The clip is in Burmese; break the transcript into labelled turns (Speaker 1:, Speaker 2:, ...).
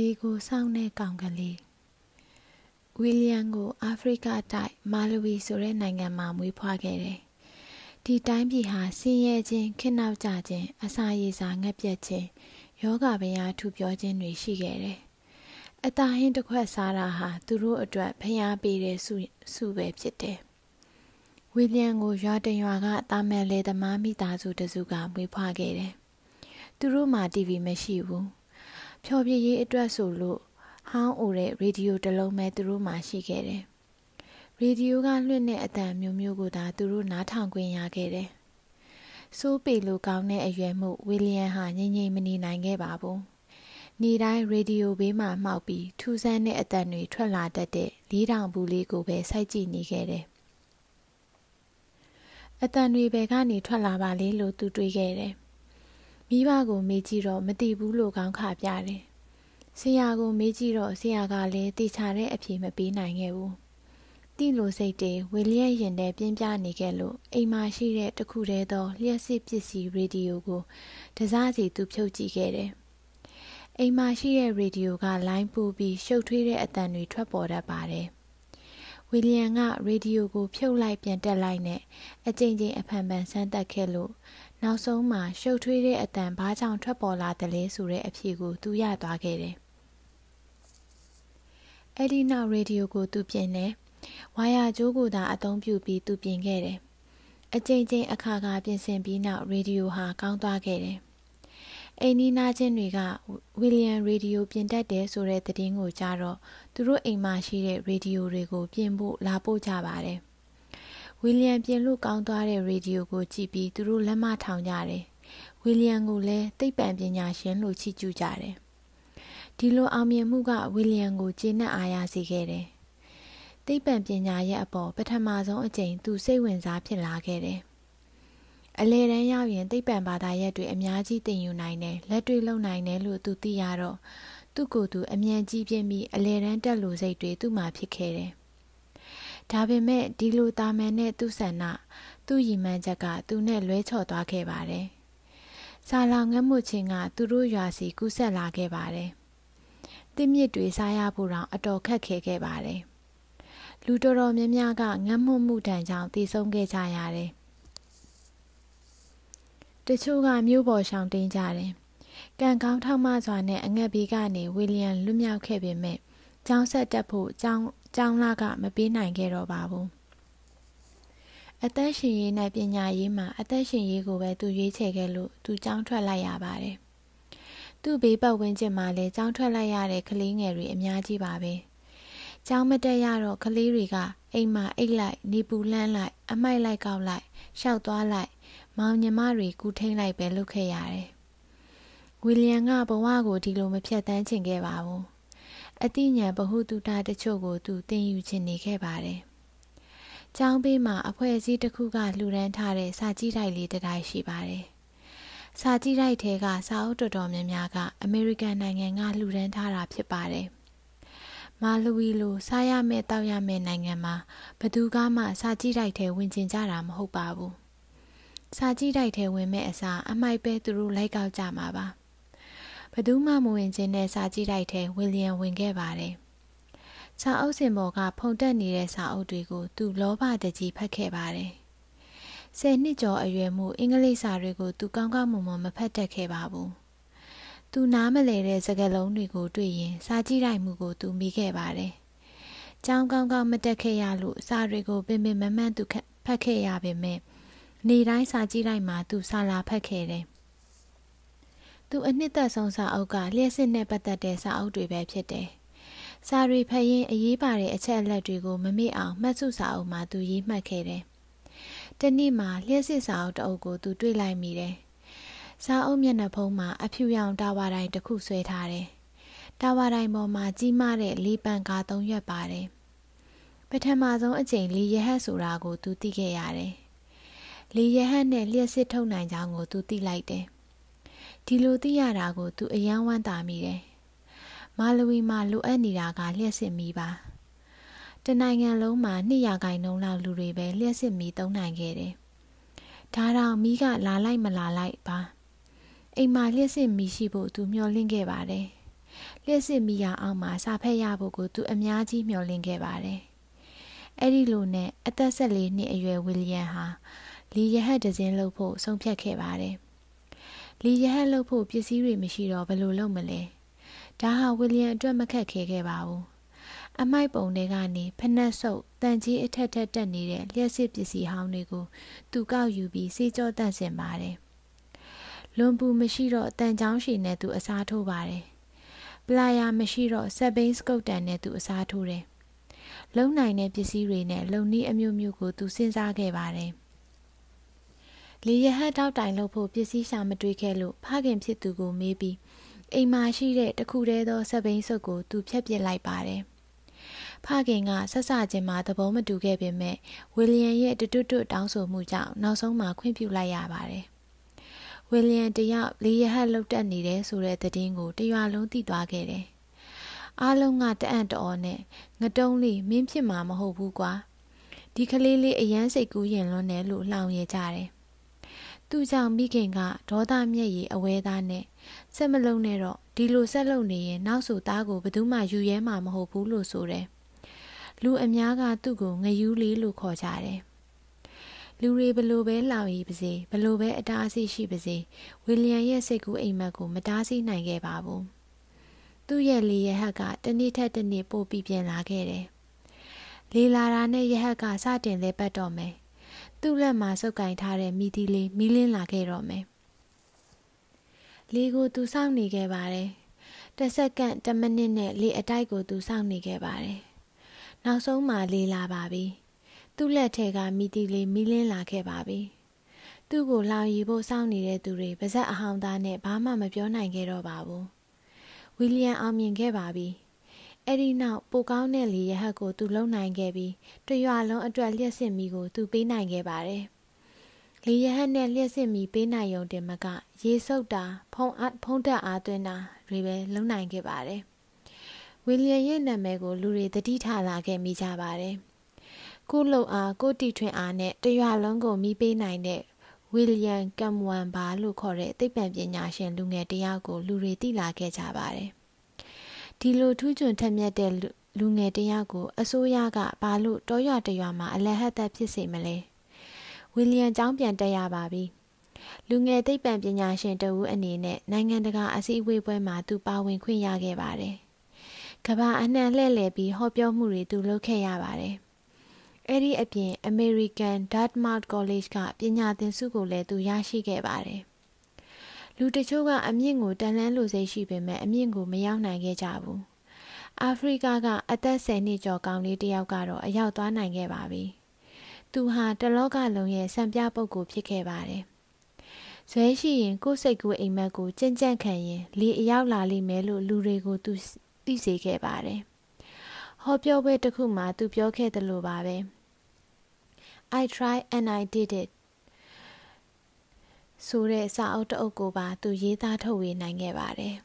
Speaker 1: လေကိုစောင့်တဲ့ကောင်ကလေးဝီလျံကို အာဖရိကအတိုင်းမာလဝီဆိုတဲ့နိုင်ငံမှာမွေးဖွားခဲ့တယ်။ဒီတိုင်းပြည်ဟာဆင်းရဲခြင်း၊ခေနောက်ကျခြင်း၊အစာရေစာငတ်ပြတ်ခြင်း၊ယောဂဗျာထူပြောခြင်းတွေ ရှိခဲ့တယ်။အတားဟင်းတစ်ခွက်စားတာဟာ သူတို့အတွက်ဖျားပေးတဲ့စုစုပဲဖြစ်တယ်။ဝီလျံကိုရွာတရွာကတာမန်လေသမားမိသားစုတစုကမွေးဖွားခဲ့တယ်။သူတို့မှာတီဗီမရှိဘူး။ဖျော်ဖြေရေးအတွက်ဆိုလို့ဟောင်းအိုတဲ့ရေဒီယိုတစ်လုံးပဲသူတို့မှာရှိခဲ့တယ်။ရေဒီယိုကလွှင့်တဲ့အတန်မျိုးမျိုးကိုသာသူတို့နားထောင်ခွင့်ရခဲ့တယ်။စိုးပေလိုကောင်းတဲ့အရွယ်မှုဝီလျံဟာငြိမ်ငြိမ်မနေနိုင်ခဲ့ပါဘူး။နေ့တိုင်းရေဒီယိုဘေးမှာမှောက်ပြီးထူဆန်းတဲ့အတန်တွေ ထွက်လာတတ်တဲ့လေးတောင်ဘူးလေးကိုပဲစိုက်ကြည့်နေခဲ့တယ်။အတန်တွေဘယ်ကနေထွက်လာပါလဲလို့သူတွေးခဲ့တယ်။မိဘကိုမေးကြည့်တော့မသိဘူးလို့ခေါင်းခပြတယ်။ဆရာကိုမေးကြည့်တော့ဆရာကလည်းတေချာတဲ့အဖြေမပေးနိုင်ခဲ့ဘူး။တိလိုစိတ်တွေဝေလျက်ရင်တဲ့ပြင်းပြနေခဲ့လို့အိမ်မှာရှိတဲ့တခုတည်းသောလျှက်စစ်ပစ္စည်းရေဒီယိုကိုတစားစီသူဖြုတ်ကြည့်ခဲ့တယ်။အိမ်မှာရှိတဲ့ရေဒီယိုကလိုင်းပူပြီးရှုပ်ထွေးတဲ့အသံတွေထွက်ပေါ်တတ်ပါတယ်။ဝီလျံကရေဒီယိုကိုဖြုတ်လိုက်ပြန်တက်လိုက်နဲ့အကြိမ်ကြိမ်အဖန်ဖန်ဆန်းသက်ခဲ့လို့နောက်ဆုံးမှာရှုပ်ထွေးတဲ့အတန်ဘာကြောင့်ထွက်ပေါ်လာသလဲဆိုတဲ့အဖြေကိုသူရသွားခဲ့တယ်။အဲဒီနောက်ရေဒီယိုကိုသူပြင်တယ်။ဝါယာကြိုးကိုသာအသုံးပြုပြီးသူပြင်ခဲ့တယ်။အချိန်ချင်းအခါခါပြင်ဆင်ပြီးနောက်ရေဒီယိုဟာကောင်းသွားခဲ့တယ်။အိမ်နီးနားချင်းတွေကဝီလျံရေဒီယိုပြင်တတ်တယ်ဆိုတဲ့သတင်းကိုကြားတော့သူတို့အိမ်မှာရှိတဲ့ရေဒီယိုတွေကို ပြင်ဖို့လာပို့ကြပါတယ်။ဝီလျံပြင်လို့ကောင်းသွားတဲ့ရေဒီယိုကို ကြည့်ပြီးသူတို့လက်မထောင်ကြတယ်။ဝီလျံကိုလည်းသိပ္ပံပညာရှင်လို့ချီးကျူးကြတယ်။ဒီလိုအောင်မြင်မှုကဝီလျံကိုကျေနပ်အားရစေခဲ့တယ်။သိပ္ပံပညာရဲ့အပေါ်ပထမဆုံးအကြိမ်သူ စိတ်ဝင်စားဖြစ်လာခဲ့တယ်။အလေတန်းရောက်ရင်သိပ္ပံဘာသာရပ်တွေအများကြီးသင်ယူနိုင်တယ်လက်တွေ့လုပ်နိုင်တယ်လို့သူသိရတော့သူ့ကိုယ်သူအမြန်ကြီးပြင်းပြီးအလေတန်းတက်လို့စိတ်တွေသူ့မှာဖြစ်ခဲ့တယ်။ဒါပေမဲ့ဒီလိုတာမန်နဲ့သူ့ဆန္ဒသူ့ရည်မှန်းချက်က သူနဲ့လွဲချော်သွားခဲ့ပါတယ်။ဆာလာငတ်မှုချင်းကသူတို့ရွာစီကူးဆက်လာခဲ့ပါတယ်။တင်းမြစ်တွေစားရဖို့တောင် အတော်ခက်ခဲခဲ့ပါတယ်။လူတော်တော်များများကငတ်မှုမှုဒဏ်ကြောင့်တည်ဆုံးခဲ့ကြရတယ်။တချို့ကမြို့ပေါ်ရှောင်တိန်ကြတယ်။ကံကောင်းထောက်မစွာနဲ့အငက်ဘေးကနေဝီလျံလွတ်မြောက်ခဲ့ပေမဲ့ကျောင်းဆက်တက်ဖို့ကျောင်းကျောင်းလာကမပေးနိုင်ခဲ့တော့ပါဘူးအသက်ရှင်ရေးနဲ့ပညာရေးမှာအသက်ရှင်ရေးကိုပဲသူရွေးချယ်ခဲ့လို့သူကျောင်းထွက်လိုက်ရပါတယ်သူ့ဘေးပတ်ဝန်းကျင်မှာလည်းကျောင်းထွက်လိုက်ရတဲ့ကလေးငယ်တွေအများကြီးပါပဲကျောင်းမတက်ရတော့ကလေးတွေကအိမ်မှာအိတ်လိုက်နေပူလန့်လိုက်အမိုက်လိုက်ကောက်လိုက်ရှောက်သွားလိုက်မောင်ညီမတွေကူထိန်လိုက်ပဲလုပ်ခဲ့ရတယ်ဝီလျံကဘဝကိုဒီလိုမဖြတ်တန်းချင်ခဲ့ပါဘူးအသိဉာဏ်ဗဟုသုတတချို့ကိုသူသင်ယူခြင်းနေခဲ့ပါတယ်။ကျောင်းဘေးမှာအဖွဲ့အစည်းတစ်ခုကလှူဒန်းထားတဲ့စာကြည့်တိုက်လေးတစ်တိုက်ရှိပါတယ်။စာကြည့်တိုက်ထဲကစာအုပ်တော်တော်များများကအမေရိကန်နိုင်ငံကလှူဒန်းထားတာဖြစ်ပါတယ်။မာလူဝီလို စားရမယ့်တောက်ရမယ့်နိုင်ငံမှာဘသူကမှ စာကြည့်တိုက်ထဲဝင်ကျင်ကြတာမဟုတ်ပါဘူး။စာကြည့်တိုက်ထဲဝင်မဲ့အစားအမိုက်ပဲသူတို့လိုက်ကောက်ကြမှာပါ။ဘသူမှမဝင်ခြင်းနဲ့စာကြည့်လိုက်တဲ့ဝီလျံဝင်ခဲ့ပါတယ်။စာအုပ်စင်ပေါ်ကဖုန်တက်နေတဲ့စာအုပ်တွေကို သူလောဘတကြီးဖတ်ခဲ့ပါတယ်။ဆယ်နှစ်ကျော်အရွယ်မှုအင်္ဂလိပ်စာတွေကို သူကောင်းကောင်းမွန်မွန်မဖတ်တတ်ခဲ့ပါဘူး။သူနားမလည်တဲ့စကားလုံးတွေကိုတွေ့ရင် စာကြည့်လိုက်မှုကိုသူမိခဲ့ပါတယ်။ကျောင်းကောင်းကောင်းမတက်ခဲ့ရလို့စာတွေကို ပင်ပင်မမှန်သူဖတ်ခဲ့ရပေမဲ့နေတိုင်းစာကြည့်လိုက်မှသူစာလာဖတ်ခဲ့တယ်သူအနှစ်သက်ဆုံးစာအုပ်ကလျှက်စစ်နဲ့ပတ်သက်တဲ့စာအုပ်တွေပဲဖြစ်တယ်။စာရီဖတ်ရင်အရေးပါတဲ့အချက်အလက်တွေကိုမမေ့အောင်မှတ်စုစာအုပ်မှာသူရေးမှတ်ခဲ့တယ်။တနေ့မှာလျှက်စစ်စာအုပ်တအုပ်ကိုသူတွေ့လိုက်မိတယ်။စာအုပ်မျက်နှာဖုံးမှာ အဖြူရောင်တာဝါတိုင်းတစ်ခုဆွဲထားတယ်။တာဝါတိုင်းပေါ်မှာကြီးမားတဲ့လေးပန်ကာသုံးရွက်ပါတယ်။ပထမဆုံးအချိန်လေးရဟတ်ဆိုတာကို သူသိခဲ့ရတယ်။လေရဟတ်နဲ့လျှက်စစ်ထုတ်နိုင်ကြောင်းကိုသူသိလိုက်တယ်ဒီလိုသိရတာကို သူအယံဝမ်းသာမိတယ်မာလဝီမှာလိုအပ်နေတာကလျှက်စစ်မီပါတနိုင်ငံလုံးမှာ200ရာခိုင်နှုန်းလောက်လူတွေပဲလျှက်စစ်မီသုံးနိုင်ခဲ့တယ်ဒါတော့မိကလာလိုက်မလာလိုက်ပါအိမ်မှာလျှက်စစ်မီရှိဖို့သူမျှော်လင့်ခဲ့ပါတယ်လျှက်စစ်မီရအောင်မှာစာဖက်ရဖို့ကို သူအများကြီးမျှော်လင့်ခဲ့ပါတယ်အဲ့ဒီလိုနဲ့အသက်14နှစ်အရွယ်ဝီလျံဟာလီရဟတ်ဒဇင်းလုပ်ဖို့ဆုံးဖြတ်ခဲ့ပါတယ်လီရဟတ်လုပ်ဖို့ပစ္စည်းတွေမရှိတော့ဘယ်လိုလုပ်မလဲဒါဟာဝီလျံအတွက်မခက်ခဲခဲ့ပါဘူးအမိုက်ပုံတွေကနေဖနက်ဆုပ်တန်ကြီးအထက်ထက်တက်နေတဲ့လျှက်စစ်ပစ္စည်းဟောင်းတွေကို သူကောက်ယူပြီးစေကြောတန့်စင်ပါတယ်လွန်ပူမရှိတော့တန်ချောင်းရှည်နဲ့သူအစားထိုးပါတယ်ပလာယာမရှိတော့ဆက်ဘိန်းစကုတ်တန်နဲ့သူအစားထိုးတယ်လုံနိုင်တဲ့ပစ္စည်းတွေနဲ့လုံနည်းအမျိုးမျိုးကိုသူစဉ်းစားခဲ့ပါတယ်။လေရဟတ်တောက်တိုင်လို့ဖို့ပစ္စည်းရှာမတွေ့ခဲ့လို့ဖခင်ဖြစ်သူကိုမေးပြီးအိမ်မှာရှိတဲ့တခုတည်းသောစပိန်စုပ်ကိုသူဖြတ်ပစ်လိုက်ပါတယ်။ဖခင်ကဆက်ဆခြင်းမှာသဘောမတူခဲ့ပေမဲ့ဝီလျံရဲ့တွတ်တွတ်တောင်းဆိုမှုကြောင့်နောက်ဆုံးမှာခွင့်ပြုလိုက်ရပါတယ်။ဝီလျံတယောက်လေရဟတ်လှုပ်တက်နေတဲ့ဆိုတဲ့သတင်းကိုတရွာလုံးသိသွားခဲ့တယ်။အားလုံးကတအံ့တော်နဲ့ငတုံးလေးမင်းဖြစ်မှာမဟုတ်ဘူးကွာ။ဒီကလေးလေးအရန်စိတ်ကူးရင်လွန်းတယ်လို့လှောင်ရကြတယ်သူ့ကြောင့်မိခင်ကဒေါသမျက်ရည်အဝဲသားနဲ့စက်မလုံးနဲ့တော့ဒီလိုဆက်လုပ်နေရင်နောက်ဆိုသားကိုဘယ်သူမှယူရဲမှာမဟုတ်ဘူးလို့ဆိုတယ်။လူအများက သူ့ကိုငယူးလေးလို့ခေါ်ကြတယ်။လူတွေဘလို့ပဲလောင်ရည်ပါစေဘလို့ပဲအတားအဆီးရှိပါစေ ဝီလျံရဲ့စိတ်ကူးအိမ်မက်ကိုမတားဆီးနိုင်ခဲ့ပါဘူး။သူ့ရဲ့လေရဟတ်ကတနေ့ထက်တနေ့ပိုပြီးပြင်လာခဲ့တယ်။လေလာတာနဲ့ရဟတ်ကစတင်လဲပတ်တော့မယ်။သူ့လက်မှာစုပ်ကင်ထားတဲ့မိသီးလေးမီးလင်းလာခဲ့တော့မယ်။လေကိုသူစောင့်နေခဲ့ပါတယ်။တစ်စက္ကန့်တစ်မိနစ်နဲ့လေအတိုက်ကိုသူစောင့်နေခဲ့ပါတယ်။နောက်ဆုံးမှလေလာပါပြီ။သူ့လက်ထဲကမိသီးလေးမီးလင်းလာခဲ့ပါပြီ။သူ့ကိုလောင်ရီဖို့စောင့်နေတဲ့သူတွေပါဇက်အဟောင်းသားနဲ့ဘာမှမပြောနိုင်ခဲ့တော့ပါဘူး။ဝီလျံအောင်မြင်ခဲ့ပါပြီ။အဲ့ဒီနောက်ပိုကောင်းတဲ့လေရဟတ်ကို သူလုံနိုင်ခဲ့ပြီးတရွာလုံးအတွက်လျှက်စစ်မီကိုသူပေးနိုင်ခဲ့ပါတယ်။လေရဟတ်နဲ့လျှက်စစ်မီပေးနိုင်ုံတင်မကရေစုပ်တာ ဖုံအဖုံတက်အားသွင်းတာတွေပဲလုံနိုင်ခဲ့ပါတယ်။ဝီလျံရဲ့နာမည်ကို လူတွေတတိထားလာခဲ့မိကြပါတယ်။ကိုလုံအားကိုတီထွင်အားနဲ့တရွာလုံးကိုမိပေးနိုင်တဲ့ဝီလျံကမ်ဝမ်ဘာလို့ခေါ်တဲ့သိပ္ပံပညာရှင်လူငယ်တယောက်ကိုလူတွေသိလာခဲ့ကြပါတယ်။ဒီလိုထူးချွန်ထက်မြက်တဲ့လူငယ်တယောက်ကိုအစိုးရကဘာလို့တောရွာတရွာမှာအလဟတ်သက်ဖြစ်စေမလဲဝီလျံကျောင်းပြန်တက်ရပါပြီလူငယ်သိပ္ပံပညာရှင်တဦးအနေနဲ့နိုင်ငံတကာအစည်းအဝေးပွဲမှာ သူပါဝင်ခွင့်ရခဲ့ပါတယ်ကဘာအနှံလှဲ့လှယ်ပြီးဟောပြောမှုတွေသူလုပ်ခဲ့ရပါတယ်အဲ့ဒီအပြင် American Dartmouth College ကပညာသင်ဆုကိုလည်းသူရရှိခဲ့ပါတယ်။လူတချို့ကအမြင့်ကိုတန်လန်းလိုစိတ်ရှိပေမဲ့အမြင့်ကိုမရောက်နိုင်ခဲ့ကြဘူးအာဖရိကကအသက်10နှစ်ကျော်ကောင်လေးတစ်ယောက်ကတော့အရောက်သွားနိုင်ခဲ့ပါပြီသူဟာတလောကလုံးရဲ့စံပြပုဂ္ဂိုလ်ဖြစ်ခဲ့ပါတယ်ဇွဲရှိရင်ကိုယ်စိတ်ကိုအိမ်မက်ကိုကြင်ကြံ့ခံရင်လေအရောက်လာလိမ့်မယ်လို့လူတွေကိုသူသိစေခဲ့ပါတယ်ဟောပြောပွဲတစ်ခုမှာ သူပြောခဲ့သလိုပါပဲ I tried and I did it ဆိုတဲ့အစာအုပ်တစ်အုပ်ကိုပါသူရေးသားထုတ်ဝေနိုင်ခဲ့ပါတယ်။